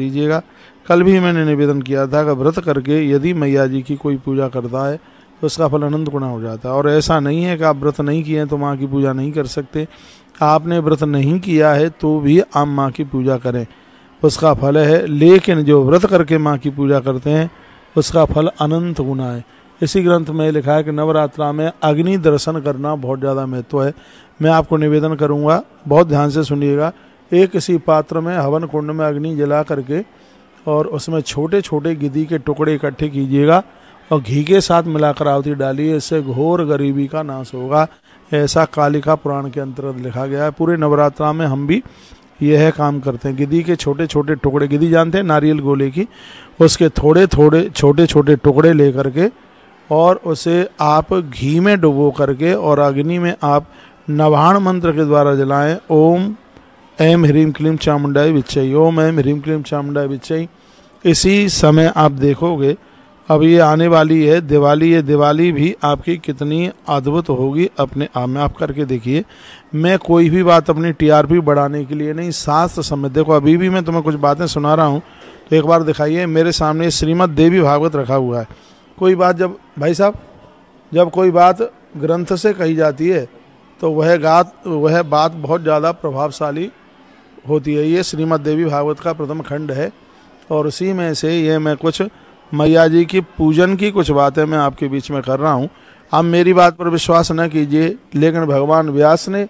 दीजिएगा कल भी मैंने निवेदन किया था कि व्रत करके यदि मैया जी की कोई पूजा करता है तो उसका फल अनंत गुणा हो जाता है और ऐसा नहीं है कि आप व्रत नहीं किए हैं तो माँ की पूजा नहीं कर सकते आपने व्रत नहीं किया है तो भी आप माँ की पूजा करें उसका फल है लेकिन जो व्रत करके माँ की पूजा करते हैं उसका फल अनंत गुना है इसी ग्रंथ में लिखा है कि नवरात्रा में अग्नि दर्शन करना बहुत ज़्यादा महत्व है मैं आपको निवेदन करूँगा बहुत ध्यान से सुनिएगा एक किसी पात्र में हवन कुंड में अग्नि जला करके और उसमें छोटे छोटे गिदी के टुकड़े इकट्ठे कीजिएगा और घी के साथ मिलाकर आवती डालिए इससे घोर गरीबी का नाश होगा ऐसा कालिका पुराण के अंतर्गत लिखा गया है पूरे नवरात्रा में हम भी यह काम करते हैं गिदी के छोटे छोटे टुकड़े गिदी जानते हैं नारियल गोले की उसके थोड़े थोड़े छोटे छोटे टुकड़े ले करके और उसे आप घी में डुबो करके और अग्नि में आप नवाण मंत्र के द्वारा जलाएं ओम ऐम ह्रीम क्लीम चामुंडाई विच्छई ओम ऐम ह्रीम क्लीम चामुंडाई विच्छई इसी समय आप देखोगे अब ये आने वाली है दिवाली ये दिवाली भी आपकी कितनी अद्भुत होगी अपने आप में आप करके देखिए मैं कोई भी बात अपनी टीआरपी बढ़ाने के लिए नहीं शास्त्र समय देखो अभी भी मैं तुम्हें कुछ बातें सुना रहा हूँ तो एक बार दिखाइए मेरे सामने श्रीमद देवी भागवत रखा हुआ है कोई बात जब भाई साहब जब कोई बात ग्रंथ से कही जाती है तो वह गात वह बात बहुत ज़्यादा प्रभावशाली होती है ये श्रीमद देवी भागवत का प्रथम खंड है और उसी में से ये मैं कुछ मैया जी की पूजन की कुछ बातें मैं आपके बीच में कर रहा हूँ आप मेरी बात पर विश्वास न कीजिए लेकिन भगवान व्यास ने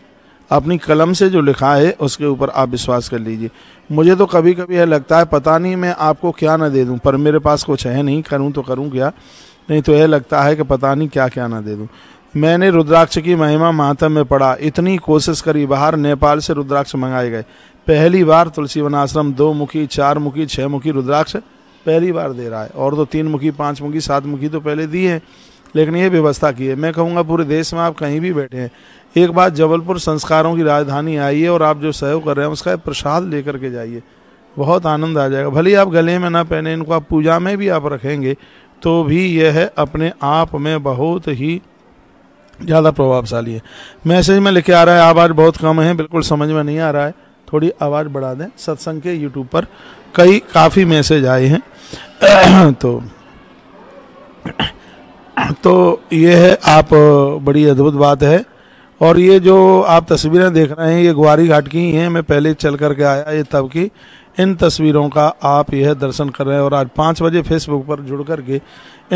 अपनी कलम से जो लिखा है उसके ऊपर आप विश्वास कर लीजिए मुझे तो कभी कभी यह लगता है पता नहीं मैं आपको क्या ना दे दूँ पर मेरे पास कुछ है नहीं करूँ तो करूँ क्या नहीं तो यह लगता है कि पता नहीं क्या क्या ना दे दूँ मैंने रुद्राक्ष की महिमा महातम में पढ़ा इतनी कोशिश करी बाहर नेपाल से रुद्राक्ष मंगाए गए पहली बार तुलसी वनाश्रम दो मुखी चार मुखी छः मुखी रुद्राक्ष पहली बार दे रहा है और तो तीन मुखी पाँच मुखी सात मुखी तो पहले दी है लेकिन ये व्यवस्था की है मैं कहूँगा पूरे देश में आप कहीं भी बैठे हैं एक बात जबलपुर संस्कारों की राजधानी आई है और आप जो सहयोग कर रहे हैं उसका प्रसाद लेकर के जाइए बहुत आनंद आ जाएगा भले आप गले में ना पहने इनको आप पूजा में भी आप रखेंगे तो भी यह है अपने आप में बहुत ही ज़्यादा प्रभावशाली है मैसेज में लिखे आ रहा है आवाज़ बहुत कम है बिल्कुल समझ में नहीं आ रहा है थोड़ी आवाज़ बढ़ा दें सत्संग के यूट्यूब पर कई काफ़ी मैसेज आए हैं तो तो ये है आप बड़ी अद्भुत बात है और ये जो आप तस्वीरें देख रहे हैं ये ग्वारी घाट की ही हैं मैं पहले चल करके आया ये तब की इन तस्वीरों का आप यह दर्शन कर रहे हैं और आज पाँच बजे फेसबुक पर जुड़ करके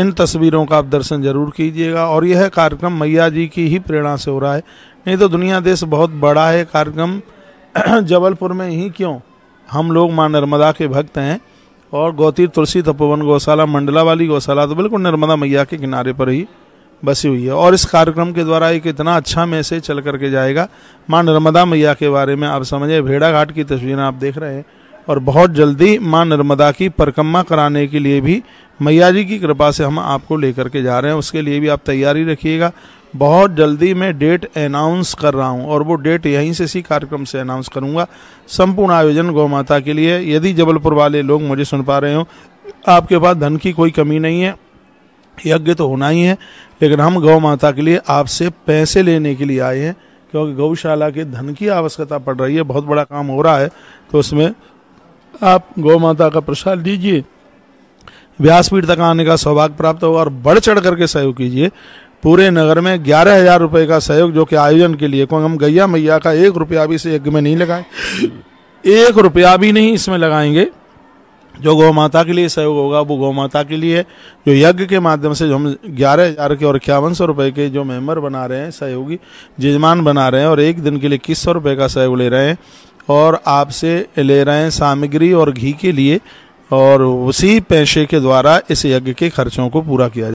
इन तस्वीरों का आप दर्शन जरूर कीजिएगा और यह कार्यक्रम मैया जी की ही प्रेरणा से हो रहा है नहीं तो दुनिया देश बहुत बड़ा है कार्यक्रम जबलपुर में ही क्यों हम लोग माँ नर्मदा के भक्त हैं और गौती तुलसी तपोवन गौशाला मंडला वाली गौशाला तो बिल्कुल नर्मदा मैया के किनारे पर ही बसी हुई है और इस कार्यक्रम के द्वारा एक इतना अच्छा मैसेज चल करके जाएगा माँ नर्मदा मैया के बारे में आप समझे भेड़ा घाट की तस्वीरें आप देख रहे हैं और बहुत जल्दी माँ नर्मदा की परिक्रमा कराने के लिए भी मैया जी की कृपा से हम आपको लेकर के जा रहे हैं उसके लिए भी आप तैयारी रखिएगा बहुत जल्दी मैं डेट अनाउंस कर रहा हूं और वो डेट यहीं से इसी कार्यक्रम से अनाउंस करूंगा संपूर्ण आयोजन गौ माता के लिए यदि जबलपुर वाले लोग मुझे सुन पा रहे हो आपके पास धन की कोई कमी नहीं है यज्ञ तो होना ही है लेकिन हम गौ माता के लिए आपसे पैसे लेने के लिए आए हैं क्योंकि गौशाला के धन की आवश्यकता पड़ रही है बहुत बड़ा काम हो रहा है तो उसमें आप गौ माता का प्रसाद लीजिए व्यासपीठ तक आने का सौभाग्य प्राप्त होगा और बढ़ चढ़ करके सहयोग कीजिए पूरे नगर में ग्यारह हजार रुपये का सहयोग जो कि आयोजन के लिए क्योंकि हम गैया मैया का एक रुपया भी इस यज्ञ में नहीं लगाए एक रुपया भी नहीं इसमें लगाएंगे जो गौ माता के लिए सहयोग होगा वो गौ माता के लिए जो यज्ञ के माध्यम से जो हम ग्यारह हजार के और इक्यावन सौ रुपये के जो मेंबर बना रहे हैं सहयोगी जजमान बना रहे हैं और एक दिन के लिए इक्कीस सौ रुपये का सहयोग ले रहे हैं और आपसे ले रहे हैं सामग्री और घी के लिए और उसी पैसे के द्वारा इस यज्ञ के खर्चों को पूरा किया जाए